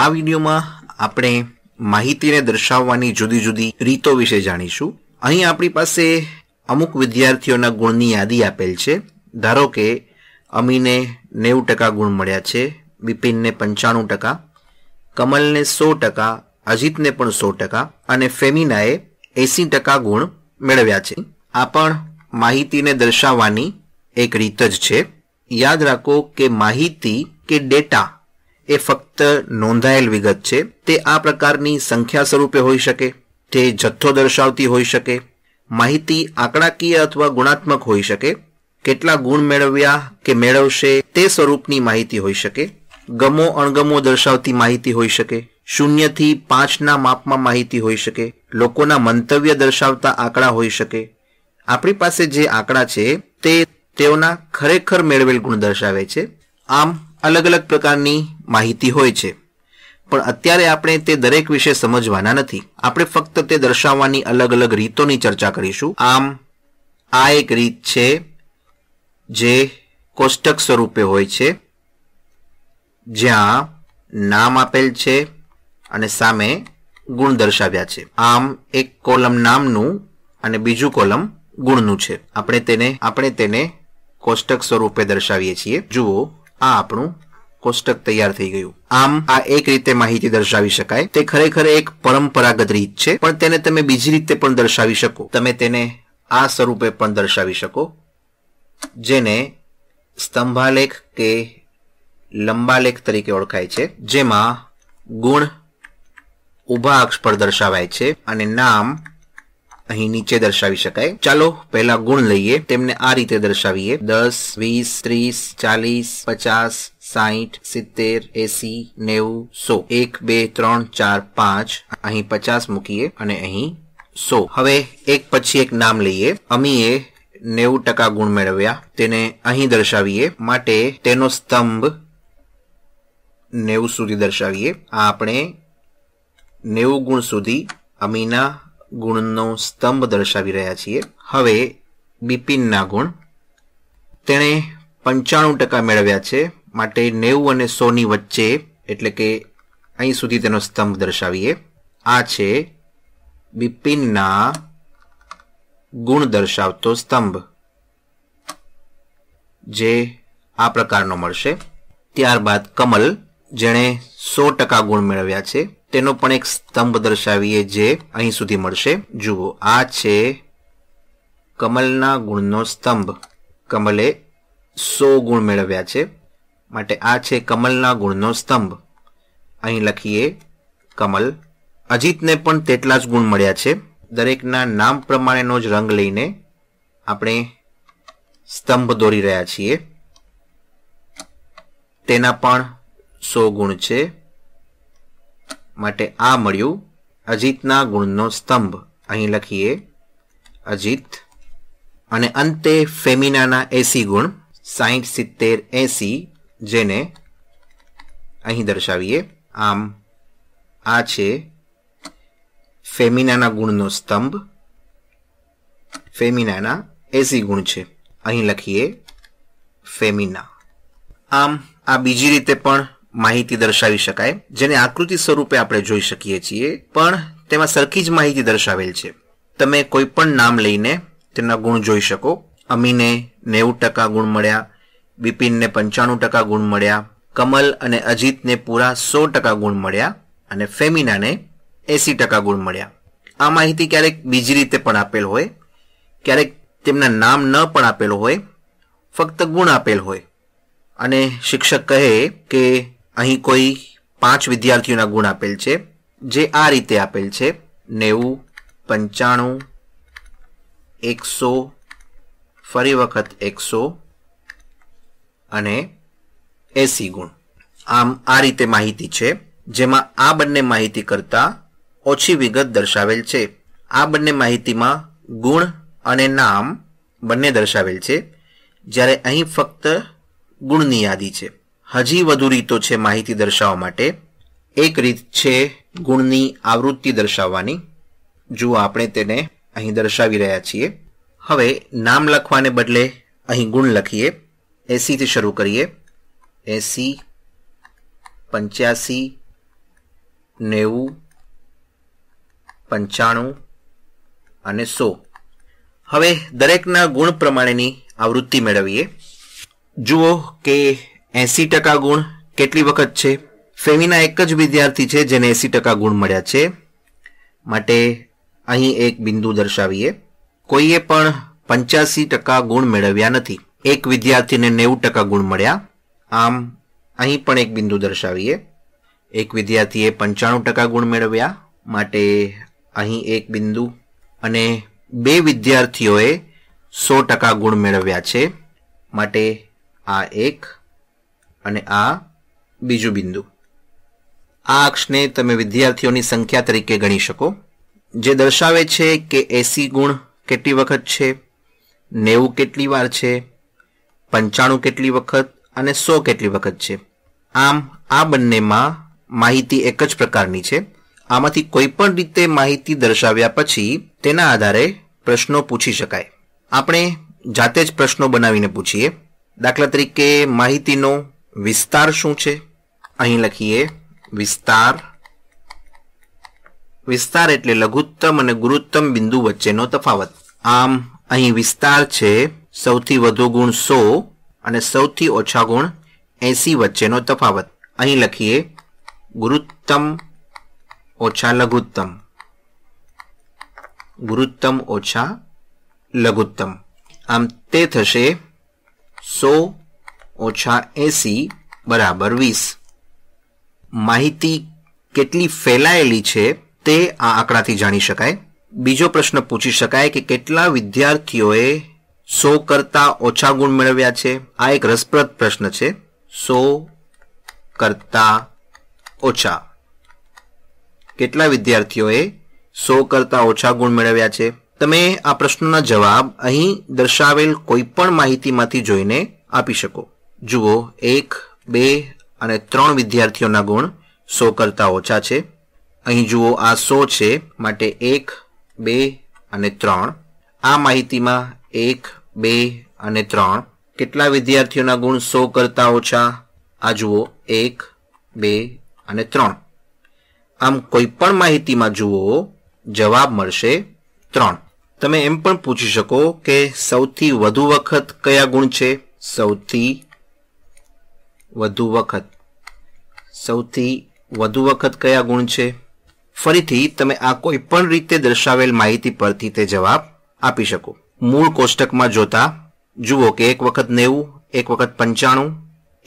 આ વિડીયોમાં આપણે માહિતીને દર્શાવવાની જુદી જુદી રીતો વિશે જાણીશું અહીં આપણી પાસે અમુક વિદ્યાર્થીઓના ગુણની યાદી આપેલ છે ધારો કે અમીને નેવું ટકા ગુણ મળ્યા છે બિપિનને પંચાણું ટકા કમલને સો ટકા અજીતને પણ સો ટકા અને ફેમિનાએ એસી ટકા ગુણ મેળવ્યા છે આ પણ માહિતીને દર્શાવવાની એક રીત જ છે યાદ રાખો કે માહિતી કે ડેટા એ ફક્ત નોંધાયેલ વિગત છે તે આ પ્રકારની સંખ્યા સ્વરૂપે હોઈ શકે તે જથ્થો દર્શાવતી હોઈ શકે માહિતી આંકડાકીય અથવા ગુણાત્મક હોઈ શકે કેટલા ગુણ મેળવ્યા કે મેળવશે તે સ્વરૂપની માહિતી હોઈ શકે ગમો અણગમો દર્શાવતી માહિતી હોઈ શકે શૂન્યથી પાંચના માપમાં માહિતી હોઈ શકે લોકોના મંતવ્ય દર્શાવતા આંકડા હોઈ શકે આપણી પાસે જે આંકડા છે તે તેઓના ખરેખર મેળવેલ ગુણ દર્શાવે છે આમ અલગ અલગ પ્રકારની માહિતી હોય છે પણ અત્યારે આપણે તે દરેક વિશે સમજવાના નથી આપણે ફક્ત તે દર્શાવવાની અલગ અલગ રીતોની ચર્ચા કરીશું આમ આ એક રીત છે જે કોષ્ટક સ્વરૂપે હોય છે જ્યાં નામ આપેલ છે અને સામે ગુણ દર્શાવ્યા છે આમ એક કોલમ નામનું અને બીજું કોલમ ગુણનું છે આપણે તેને આપણે તેને કોષ્ટક સ્વરૂપે દર્શાવીએ છીએ જુઓ આ આપણું કોષ્ટક તૈયાર થઈ ગયું આમ આ એક રીતે માહિતી દર્શાવી શકાય તે ખરેખર એક પરંપરાગત રીત છે પણ તેને તમે બીજી રીતે પણ દર્શાવી શકો તમે તેને આ સ્વરૂપે પણ દર્શાવી શકો જેને સ્તંભાલેખ કે લંબાલેખ તરીકે ઓળખાય છે જેમાં ગુણ ઊભા અક્ષ પર દર્શાવાય છે અને નામ અહીં નીચે દર્શાવી શકાય ચાલો પહેલા ગુણ લઈએ તેમને આ રીતે દર્શાવીએ દસ વીસ ત્રીસ ચાલીસ પચાસ સાહીઠ સિત્તેર એસી નેવું સો એક બે ત્રણ ચાર પાંચ અહીં પચાસ મૂકીએ અને અહીં સો હવે એક પછી એક નામ લઈએ અમીએ નેવું ટકા ગુણ મેળવ્યા તેને અહીં દર્શાવીએ માટે તેનો સ્તંભ નેવું સુધી દર્શાવીએ આ આપણે નેવું ગુણ સુધી અમીના ગુણનો સ્તંભ દર્શાવી રહ્યા છીએ હવે બિપિનના ગુણ તેણે પંચાણું ટકા મેળવ્યા છે માટે નેવું અને સોની વચ્ચે એટલે કે અહીં સુધી તેનો સ્તંભ દર્શાવીએ આ છે બિપિનના ગુણ દર્શાવતો સ્તંભ જે આ પ્રકારનો મળશે ત્યારબાદ કમલ જેણે સો ટકા ગુણ મેળવ્યા છે તેનો પણ એક સ્તંભ દર્શાવીએ જે અહીં સુધી મળશે જુઓ આ છે કમલના ગુણનો સ્તંભ કમલે સો ગુણ મેળવ્યા છે માટે આ છે કમલના ગુણનો સ્તંભ અહીં લખીએ કમલ અજીતને પણ તેટલા જ ગુણ મળ્યા છે દરેકના નામ પ્રમાણેનો જ રંગ લઈને આપણે સ્તંભ દોરી રહ્યા છીએ તેના પણ સો ગુણ છે માટે આ મળ્યું અજીતના ગુણનો સ્તંભ અહીં લખીએ અજીત અને અંતે ફેમિનાના એસી ગુણ સાહીઠ સિત્તેર એસી જેને અહીં દર્શાવીએ આમ આ છે ફેમિનાના ગુણનો સ્તંભ ફેમિનાના એસી ગુણ છે અહીં લખીએ ફેમિના આમ આ બીજી રીતે પણ માહિતી દર્શાવી શકાય જેને આકૃતિ સ્વરૂપે આપણે જોઈ શકીએ છીએ પણ તેમાં સરખી જ માહિતી દર્શાવેલ છે તમે કોઈ પણ નામ લઈને તેના ગુણ જોઈ શકો અમીને નેવું ટકા ગુણ મળ્યા બિપિનને પંચાણું ટકા ગુણ મળ્યા કમલ અને અજીતને પૂરા સો ટકા ગુણ મળ્યા અને ફેમિનાને એંસી ટકા ગુણ મળ્યા આ માહિતી ક્યારેક બીજી રીતે પણ આપેલ હોય ક્યારેક તેમના નામ ન પણ આપેલું હોય ફક્ત ગુણ આપેલ હોય અને શિક્ષક કહે કે અહીં કોઈ પાંચ વિદ્યાર્થીઓના ગુણ આપેલ છે જે આ રીતે આપેલ છે નેવું પંચાણું એકસો ફરી વખત એકસો અને એસી ગુણ આમ આ રીતે માહિતી છે જેમાં આ બંને માહિતી કરતાં ઓછી વિગત દર્શાવેલ છે આ બંને માહિતીમાં ગુણ અને નામ બંને દર્શાવેલ છે જ્યારે અહીં ફક્ત ગુણની યાદી છે હજી વધુ રીતો છે માહિતી દર્શાવવા માટે એક રીત છે ગુણની આવૃત્તિ દર્શાવવાની જુઓ આપણે તેને અહીં દર્શાવી રહ્યા છીએ હવે નામ લખવાને બદલે અહીં ગુણ લખીએ એસીથી શરૂ કરીએ એસી પંચ્યાસી નેવું પંચાણું અને સો હવે દરેકના ગુણ પ્રમાણેની આવૃત્તિ મેળવીએ જુઓ કે એસી ટકા ગુણ કેટલી વખત છે ફેમીના એક જ વિદ્યાર્થી છે જેને એસી ટકા ગુણ મળ્યા છે માટે અહીં એક બિંદુ દર્શાવીએ કોઈએ પણ પંચ્યાસી ટકા ગુણ મેળવ્યા નથી એક વિદ્યાર્થીને નેવું ટકા ગુણ મળ્યા આમ અહીં પણ એક બિંદુ દર્શાવીએ એક વિદ્યાર્થીએ પંચાણું ટકા ગુણ મેળવ્યા માટે અહીં એક બિંદુ અને બે વિદ્યાર્થીઓએ સો ટકા ગુણ મેળવ્યા છે માટે આ એક અને આ બીજું બિંદુ આ અક્ષને તમે વિદ્યાર્થીઓની સંખ્યા તરીકે ગણી શકો જે દર્શાવે છે કે એસી ગુણ કેટલી વખત છે નેવું કેટલી વાર છે પંચાણું કેટલી વખત અને સો કેટલી વખત છે આમ આ બંનેમાં માહિતી એક જ પ્રકારની છે આમાંથી કોઈ પણ રીતે માહિતી દર્શાવ્યા પછી તેના આધારે પ્રશ્નો પૂછી શકાય આપણે જાતે જ પ્રશ્નો બનાવીને પૂછીએ દાખલા તરીકે માહિતીનો વિસ્તાર શું છે અહીં લખીએ વિસ્તાર વિસ્તાર એટલે લઘુત્તમ અને ગુરુત્તમ બિંદુ વચ્ચેનો તફાવત આમ અહીં વિસ્તાર છે સૌથી વધુ ગુણ સો અને સૌથી ઓછા ગુણ એસી વચ્ચેનો તફાવત અહીં લખીએ ગુરુત્તમ ઓછા લઘુત્તમ ગુરુત્તમ ઓછા લઘુત્તમ આમ તે થશે સો ઓછા એસી બરાબર વીસ માહિતી કેટલી ફેલાયેલી છે તે આ આંકડાથી જાણી શકાય બીજો પ્રશ્ન પૂછી શકાય કે કેટલા વિદ્યાર્થીઓએ સો કરતા ઓછા ગુણ મેળવ્યા છે આ એક રસપ્રદ પ્રશ્ન છે સો કરતા ઓછા કેટલા વિદ્યાર્થીઓએ સો કરતા ઓછા ગુણ મેળવ્યા છે તમે આ પ્રશ્નના જવાબ અહીં દર્શાવેલ કોઈપણ માહિતીમાંથી જોઈને આપી શકો જુઓ એક બે અને ત્રણ વિદ્યાર્થીઓના ગુણ સો કરતાં ઓછા છે અહીં જુઓ આ સો છે માટે એક બે અને ત્રણ આ માહિતીમાં એક બે અને ત્રણ કેટલા વિદ્યાર્થીઓના ગુણ સો કરતાં ઓછા આ જુઓ એક બે અને ત્રણ આમ કોઈ પણ માહિતીમાં જુઓ જવાબ મળશે ત્રણ તમે એમ પણ પૂછી શકો કે સૌથી વધુ વખત કયા ગુણ છે સૌથી વધુ વખત સૌથી વધુ વખત કયા ગુણ છે ફરીથી તમે આ કોઈ પણ રીતે દર્શાવેલ માહિતી પરથી તે જવાબ આપી શકો મૂળ કોષ્ટકમાં જોતા જુઓ કે એક વખત નેવું એક વખત પંચાણું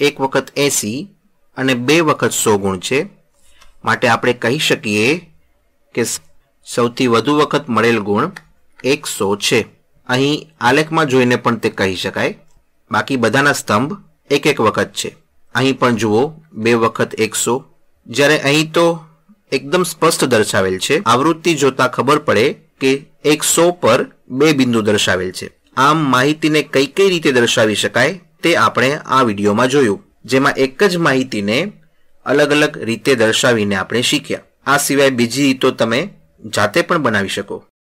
એક વખત એંસી અને બે વખત સો ગુણ છે માટે આપણે કહી શકીએ કે સૌથી વધુ વખત મળેલ ગુણ એકસો છે અહીં આલેખમાં જોઈને પણ તે કહી શકાય બાકી બધાના સ્તંભ એક એક વખત છે અહીં પણ જુઓ બે વખત એકસો જ્યારે અહીં તો એકદમ સ્પષ્ટ દર્શાવેલ છે આવૃત્તિ જોતા ખબર પડે કે એકસો પર બે બિંદુ દર્શાવેલ છે આમ માહિતીને કઈ કઈ રીતે દર્શાવી શકાય તે આપણે આ વિડીયોમાં જોયું જેમાં એક જ માહિતીને અલગ અલગ રીતે દર્શાવીને આપણે શીખ્યા આ સિવાય બીજી રીતો તમે જાતે પણ બનાવી શકો